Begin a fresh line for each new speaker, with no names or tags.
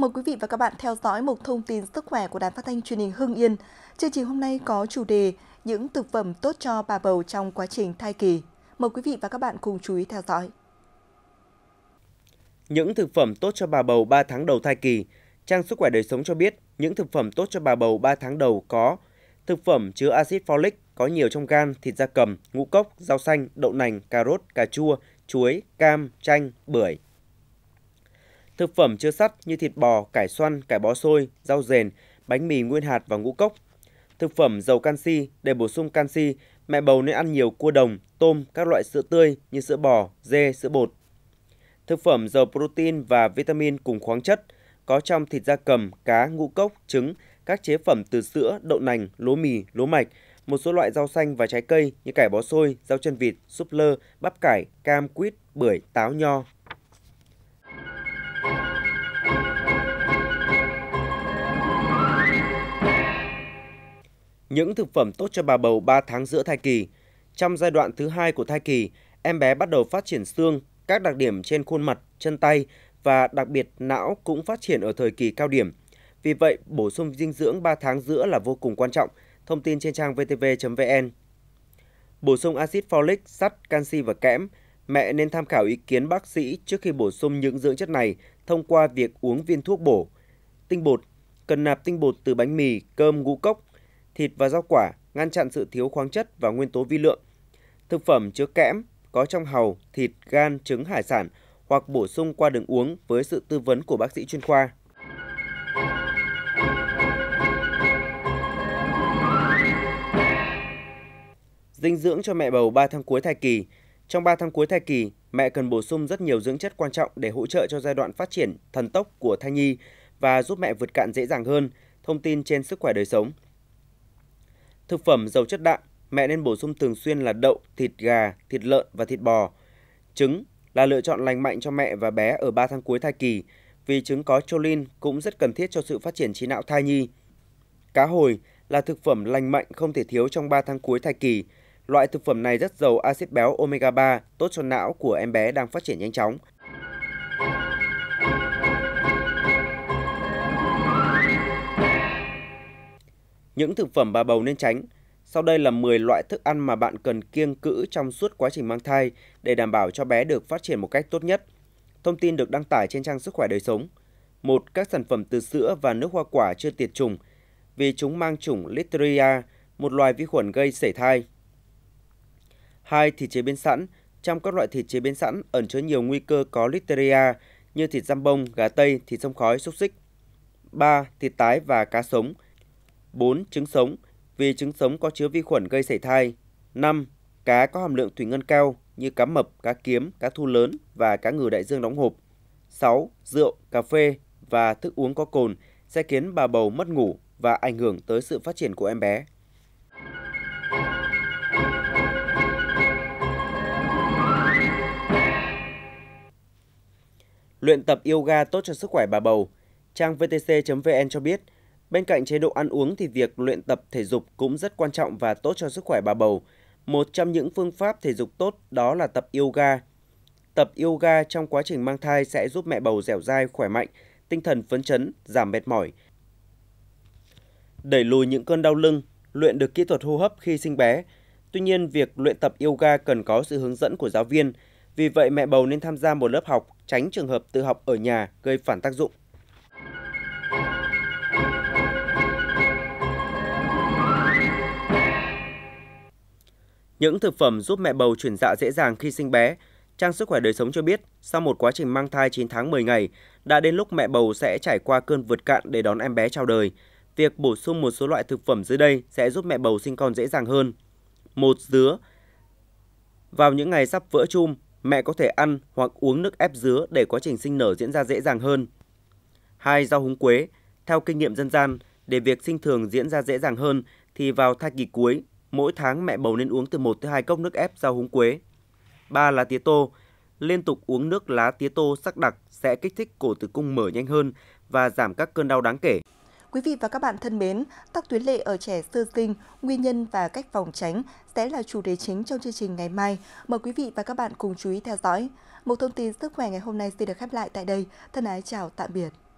Mời quý vị và các bạn theo dõi một thông tin sức khỏe của Đài Phát thanh Truyền hình Hưng Yên. Chương trình hôm nay có chủ đề những thực phẩm tốt cho bà bầu trong quá trình thai kỳ. Mời quý vị và các bạn cùng chú ý theo dõi. Những thực phẩm tốt cho bà bầu 3 tháng đầu thai kỳ. Trang Sức khỏe đời sống cho biết những thực phẩm tốt cho bà bầu 3 tháng đầu có thực phẩm chứa axit folic có nhiều trong gan, thịt da cầm, ngũ cốc, rau xanh, đậu nành, cà rốt, cà chua, chuối, cam, chanh, bưởi, Thực phẩm chứa sắt như thịt bò, cải xoăn, cải bó xôi, rau dền, bánh mì nguyên hạt và ngũ cốc. Thực phẩm giàu canxi để bổ sung canxi, mẹ bầu nên ăn nhiều cua đồng, tôm, các loại sữa tươi như sữa bò, dê, sữa bột. Thực phẩm giàu protein và vitamin cùng khoáng chất có trong thịt da cầm, cá, ngũ cốc, trứng, các chế phẩm từ sữa, đậu nành, lúa mì, lúa mạch, một số loại rau xanh và trái cây như cải bó xôi, rau chân vịt, súp lơ, bắp cải, cam, quýt, bưởi, táo, nho, những thực phẩm tốt cho bà bầu 3 tháng giữa thai kỳ. Trong giai đoạn thứ hai của thai kỳ, em bé bắt đầu phát triển xương, các đặc điểm trên khuôn mặt, chân tay và đặc biệt não cũng phát triển ở thời kỳ cao điểm. Vì vậy, bổ sung dinh dưỡng 3 tháng giữa là vô cùng quan trọng. Thông tin trên trang vtv.vn. Bổ sung axit folic, sắt, canxi và kẽm, mẹ nên tham khảo ý kiến bác sĩ trước khi bổ sung những dưỡng chất này thông qua việc uống viên thuốc bổ. Tinh bột, cần nạp tinh bột từ bánh mì, cơm, ngũ cốc thịt và rau quả, ngăn chặn sự thiếu khoáng chất và nguyên tố vi lượng. Thực phẩm chứa kẽm có trong hàu, thịt, gan, trứng, hải sản hoặc bổ sung qua đường uống với sự tư vấn của bác sĩ chuyên khoa. Dinh dưỡng cho mẹ bầu 3 tháng cuối thai kỳ. Trong 3 tháng cuối thai kỳ, mẹ cần bổ sung rất nhiều dưỡng chất quan trọng để hỗ trợ cho giai đoạn phát triển thần tốc của thai nhi và giúp mẹ vượt cạn dễ dàng hơn. Thông tin trên Sức khỏe đời sống. Thực phẩm giàu chất đạm, mẹ nên bổ sung thường xuyên là đậu, thịt gà, thịt lợn và thịt bò. Trứng là lựa chọn lành mạnh cho mẹ và bé ở 3 tháng cuối thai kỳ, vì trứng có choline cũng rất cần thiết cho sự phát triển trí não thai nhi. Cá hồi là thực phẩm lành mạnh không thể thiếu trong 3 tháng cuối thai kỳ. Loại thực phẩm này rất giàu axit béo omega 3, tốt cho não của em bé đang phát triển nhanh chóng. Những thực phẩm bà bầu nên tránh. Sau đây là 10 loại thức ăn mà bạn cần kiêng cữ trong suốt quá trình mang thai để đảm bảo cho bé được phát triển một cách tốt nhất. Thông tin được đăng tải trên trang Sức khỏe đời sống. Một Các sản phẩm từ sữa và nước hoa quả chưa tiệt trùng vì chúng mang chủng Listeria, một loài vi khuẩn gây sảy thai. Hai Thịt chế biến sẵn Trong các loại thịt chế biến sẵn ẩn chứa nhiều nguy cơ có Listeria như thịt giam bông, gà tây, thịt sông khói, xúc xích. 3. Thịt tái và cá sống – 4. Trứng sống, vì trứng sống có chứa vi khuẩn gây sảy thai. 5. Cá có hàm lượng thủy ngân cao như cá mập, cá kiếm, cá thu lớn và cá ngừ đại dương đóng hộp. 6. Rượu, cà phê và thức uống có cồn sẽ khiến bà bầu mất ngủ và ảnh hưởng tới sự phát triển của em bé. Luyện tập yoga tốt cho sức khỏe bà bầu. Trang vtc.vn cho biết, Bên cạnh chế độ ăn uống thì việc luyện tập thể dục cũng rất quan trọng và tốt cho sức khỏe bà bầu. Một trong những phương pháp thể dục tốt đó là tập yoga. Tập yoga trong quá trình mang thai sẽ giúp mẹ bầu dẻo dai, khỏe mạnh, tinh thần phấn chấn, giảm mệt mỏi. Đẩy lùi những cơn đau lưng, luyện được kỹ thuật hô hấp khi sinh bé. Tuy nhiên, việc luyện tập yoga cần có sự hướng dẫn của giáo viên. Vì vậy, mẹ bầu nên tham gia một lớp học, tránh trường hợp tự học ở nhà gây phản tác dụng. những thực phẩm giúp mẹ bầu chuyển dạ dễ dàng khi sinh bé. Trang Sức khỏe đời sống cho biết, sau một quá trình mang thai 9 tháng 10 ngày, đã đến lúc mẹ bầu sẽ trải qua cơn vượt cạn để đón em bé chào đời. Việc bổ sung một số loại thực phẩm dưới đây sẽ giúp mẹ bầu sinh con dễ dàng hơn. Một dứa. Vào những ngày sắp vỡ chum, mẹ có thể ăn hoặc uống nước ép dứa để quá trình sinh nở diễn ra dễ dàng hơn. Hai rau húng quế. Theo kinh nghiệm dân gian, để việc sinh thường diễn ra dễ dàng hơn thì vào thai kỳ cuối, mỗi tháng mẹ bầu nên uống từ 1 tới 2 cốc nước ép rau húng quế. 3 là tía tô. Liên tục uống nước lá tía tô sắc đặc sẽ kích thích cổ tử cung mở nhanh hơn và giảm các cơn đau đáng kể. Quý vị và các bạn thân mến, tắc tuyến lệ ở trẻ sơ sinh, nguyên nhân và cách phòng tránh sẽ là chủ đề chính trong chương trình ngày mai. Mời quý vị và các bạn cùng chú ý theo dõi. Một thông tin sức khỏe ngày hôm nay xin được khép lại tại đây. Thân ái chào tạm biệt.